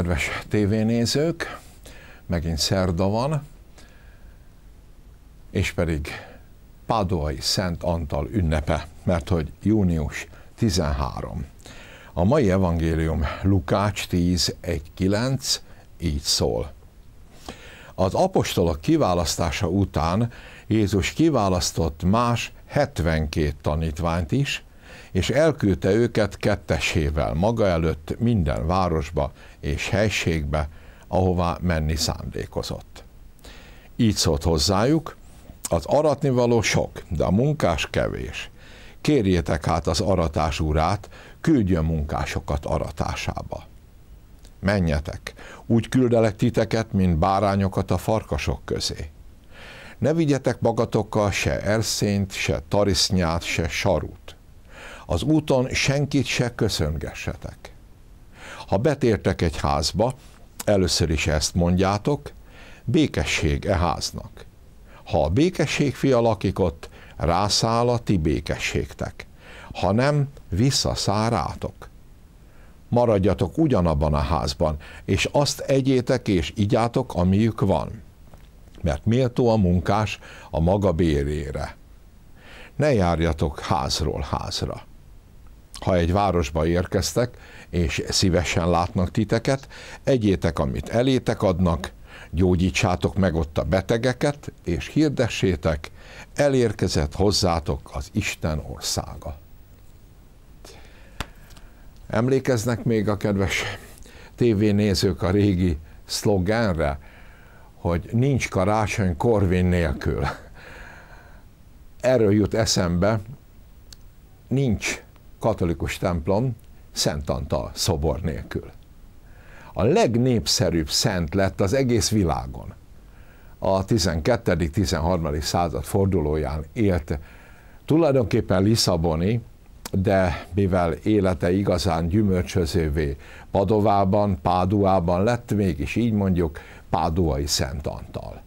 kedves tévénézők! Megint szerda van, és pedig Pádoai Szent Antal ünnepe, mert hogy június 13. A mai evangélium Lukács 10, 1, 9 így szól. Az apostolok kiválasztása után Jézus kiválasztott más 72 tanítványt is, és elküldte őket kettesével maga előtt minden városba és helységbe, ahová menni szándékozott. Így szólt hozzájuk, az aratni való sok, de a munkás kevés. Kérjétek hát az aratás urát, küldjön munkásokat aratásába. Menjetek, úgy küldelek titeket, mint bárányokat a farkasok közé. Ne vigyetek magatokkal se erszényt, se tarisznyát, se sarut az úton senkit se köszöngessetek. Ha betértek egy házba, először is ezt mondjátok, békesség e háznak. Ha a békesség fia lakik ott, rászáll a ti békességtek, ha nem, visszaszáll rátok. Maradjatok ugyanabban a házban, és azt egyétek és igyátok, amiük van, mert méltó a munkás a maga bérére. Ne járjatok házról házra ha egy városba érkeztek, és szívesen látnak titeket, egyétek, amit elétek adnak, gyógyítsátok meg ott a betegeket, és hirdessétek, elérkezett hozzátok az Isten országa. Emlékeznek még a kedves tévénézők a régi szlogenre, hogy nincs karácsony Korvin nélkül. Erről jut eszembe, nincs katolikus templom Szent Antal szobor nélkül. A legnépszerűbb szent lett az egész világon. A 12.-13. század fordulóján élt tulajdonképpen Lisszaboni, de mivel élete igazán gyümölcsözővé Padovában, Páduában lett, mégis így mondjuk Páduai Szent Antal.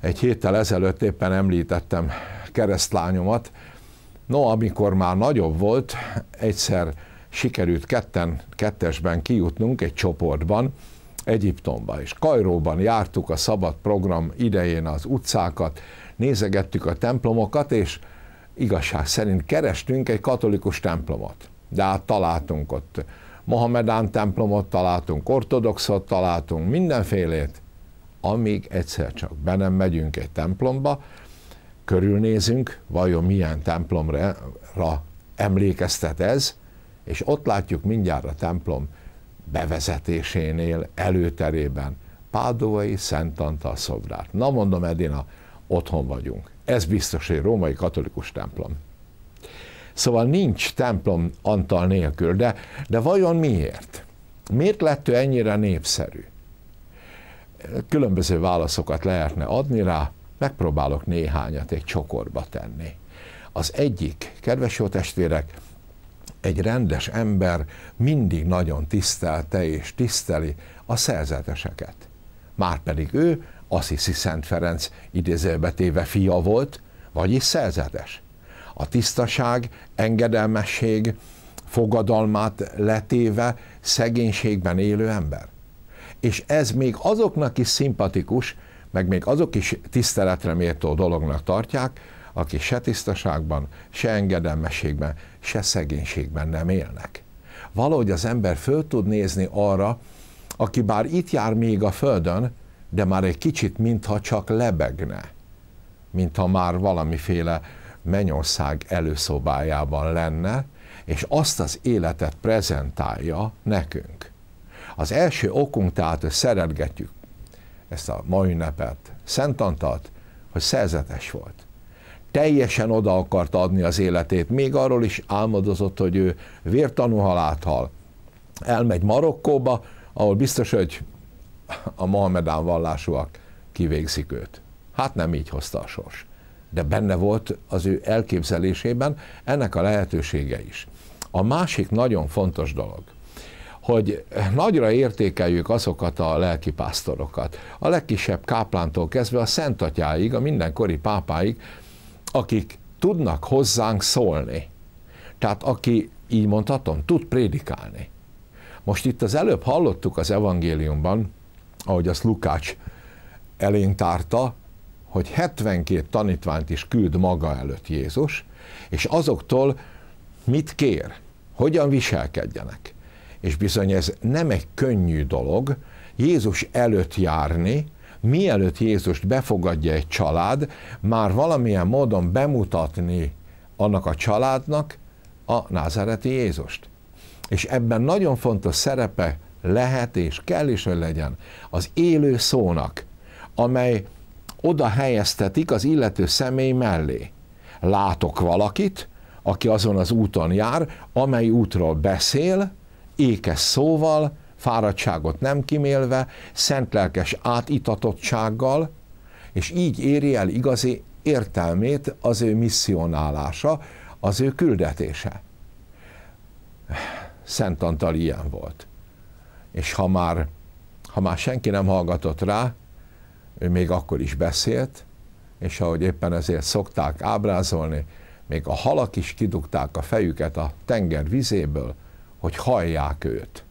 Egy héttel ezelőtt éppen említettem keresztlányomat, No, amikor már nagyobb volt, egyszer sikerült ketten, kettesben kijutnunk egy csoportban Egyiptomba, és Kajróban jártuk a szabad program idején az utcákat, nézegettük a templomokat, és igazság szerint kerestünk egy katolikus templomot. De hát találtunk ott Mohamedán templomot, találtunk ortodoxot, találtunk mindenfélét, amíg egyszer csak be nem megyünk egy templomba, körülnézünk, vajon milyen templomra emlékeztet ez, és ott látjuk mindjárt a templom bevezetésénél, előterében Pádovai Szent Antal szobrát. Na mondom, Edina, otthon vagyunk. Ez biztos egy római katolikus templom. Szóval nincs templom Antal nélkül, de, de vajon miért? Miért lett ő ennyire népszerű? Különböző válaszokat lehetne adni rá, Megpróbálok néhányat egy csokorba tenni. Az egyik, kedves jó testvérek, egy rendes ember mindig nagyon tisztelte és tiszteli a szerzeteseket. Márpedig ő, Assisi Szent Ferenc idézőbetéve fia volt, vagyis szerzetes. A tisztaság, engedelmesség fogadalmát letéve szegénységben élő ember. És ez még azoknak is szimpatikus, meg még azok is tiszteletre méltó dolognak tartják, akik se tisztaságban, se engedelmességben, se szegénységben nem élnek. Valahogy az ember föl tud nézni arra, aki bár itt jár még a földön, de már egy kicsit, mintha csak lebegne, mintha már valamiféle mennyország előszobájában lenne, és azt az életet prezentálja nekünk. Az első okunk tehát, hogy szeretgetjük ezt a mai ünnepet, Szent Antalt, hogy szerzetes volt. Teljesen oda akart adni az életét, még arról is álmodozott, hogy ő vértanú halált hal. Elmegy Marokkóba, ahol biztos, hogy a Mohamedán vallásúak kivégzik őt. Hát nem így hozta a sors. De benne volt az ő elképzelésében ennek a lehetősége is. A másik nagyon fontos dolog – hogy nagyra értékeljük azokat a lelkipásztorokat, a legkisebb káplántól kezdve a szentatyáig, a mindenkori pápáig, akik tudnak hozzánk szólni. Tehát aki, így mondhatom, tud prédikálni. Most itt az előbb hallottuk az evangéliumban, ahogy azt Lukács elénk tárta, hogy 72 tanítványt is küld maga előtt Jézus, és azoktól mit kér, hogyan viselkedjenek. És bizony ez nem egy könnyű dolog, Jézus előtt járni, mielőtt Jézust befogadja egy család, már valamilyen módon bemutatni annak a családnak a názáreti Jézust. És ebben nagyon fontos szerepe lehet és kell is, hogy legyen az élő szónak, amely oda helyeztetik az illető személy mellé. Látok valakit, aki azon az úton jár, amely útról beszél, ékes szóval, fáradtságot nem kimélve, szentlelkes átitatottsággal, és így éri el igazi értelmét az ő misszionálása, az ő küldetése. Szent Antal ilyen volt. És ha már, ha már senki nem hallgatott rá, ő még akkor is beszélt, és ahogy éppen ezért szokták ábrázolni, még a halak is kidugták a fejüket a tenger vizéből, hogy hallják őt.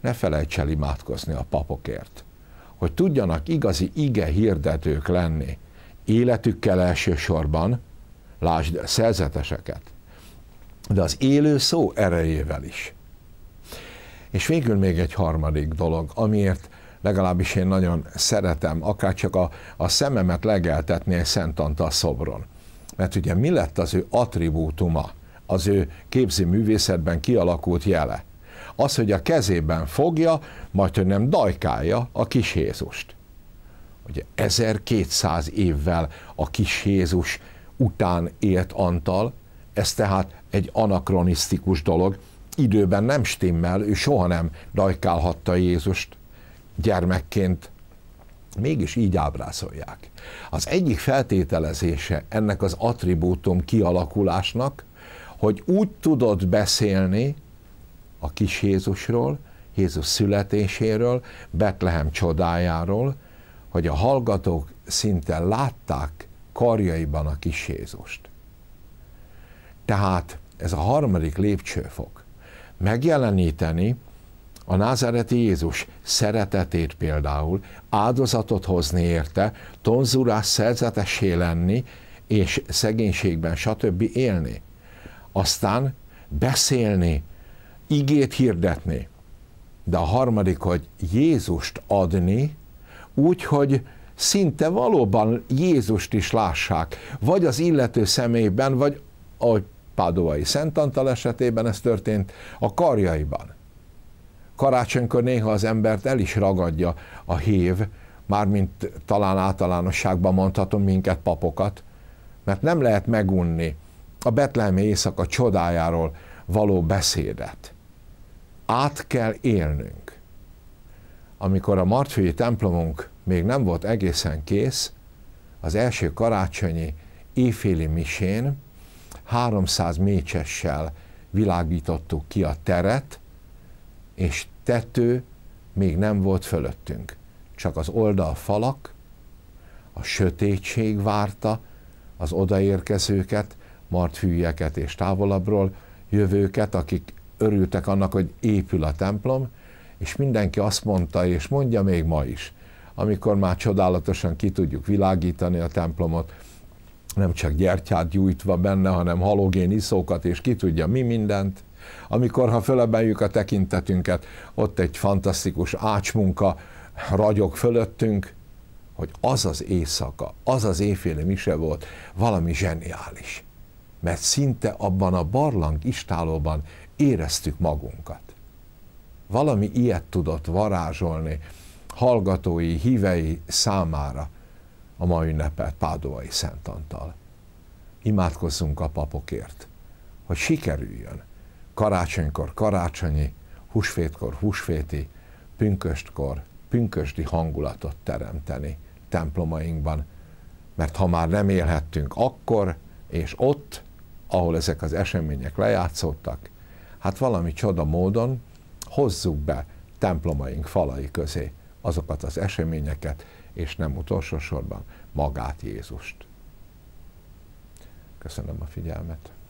Ne felejts el imádkozni a papokért, hogy tudjanak igazi ige hirdetők lenni, életükkel elsősorban, lásd szerzeteseket, de az élő szó erejével is. És végül még egy harmadik dolog, amiért legalábbis én nagyon szeretem, akár csak a, a szememet legeltetni egy Szent Antal szobron. Mert ugye mi lett az ő attribútuma? az ő képzőművészetben kialakult jele. Az, hogy a kezében fogja, majd hogy nem dajkálja a kis Jézust. Ugye 1200 évvel a kis Jézus után élt Antal, ez tehát egy anakronisztikus dolog, időben nem stimmel, ő soha nem dajkálhatta Jézust gyermekként, mégis így ábrázolják. Az egyik feltételezése ennek az attribútum kialakulásnak, hogy úgy tudod beszélni a kis Jézusról, Jézus születéséről, Betlehem csodájáról, hogy a hallgatók szinte látták karjaiban a kis Jézust. Tehát ez a harmadik lépcsőfok. Megjeleníteni a názareti Jézus szeretetét például, áldozatot hozni érte, tonzúrás szerzetessé lenni, és szegénységben, stb. élni aztán beszélni, igét hirdetni. De a harmadik, hogy Jézust adni, úgy, hogy szinte valóban Jézust is lássák, vagy az illető személyben, vagy ahogy Pádovai Szent Antal esetében ez történt, a karjaiban. Karácsonykor néha az embert el is ragadja a hév, mármint talán általánosságban mondhatom minket papokat, mert nem lehet megunni a Betlehemi éjszaka csodájáról való beszédet. Át kell élnünk. Amikor a Martfői templomunk még nem volt egészen kész, az első karácsonyi éjféli misén 300 mécsessel világítottuk ki a teret, és tető még nem volt fölöttünk. Csak az oldalfalak, a sötétség várta az odaérkezőket, marthűjeket és távolabbról jövőket, akik örültek annak, hogy épül a templom, és mindenki azt mondta, és mondja még ma is, amikor már csodálatosan ki tudjuk világítani a templomot, nem csak gyertyát gyújtva benne, hanem halogén iszókat, és ki tudja mi mindent, amikor ha fölebeljük a tekintetünket, ott egy fantasztikus ácsmunka ragyog fölöttünk, hogy az az éjszaka, az az éjféli mise volt valami zseniális mert szinte abban a barlang istálóban éreztük magunkat. Valami ilyet tudott varázsolni hallgatói, hívei számára a mai ünnepelt Pádovai Szent Antal. Imádkozzunk a papokért, hogy sikerüljön karácsonykor karácsonyi, húsvétkor húsvéti, pünköstkor pünkösdi hangulatot teremteni templomainkban, mert ha már nem élhettünk akkor és ott, ahol ezek az események lejátszottak, hát valami csoda módon hozzuk be templomaink falai közé azokat az eseményeket, és nem utolsó sorban magát Jézust. Köszönöm a figyelmet!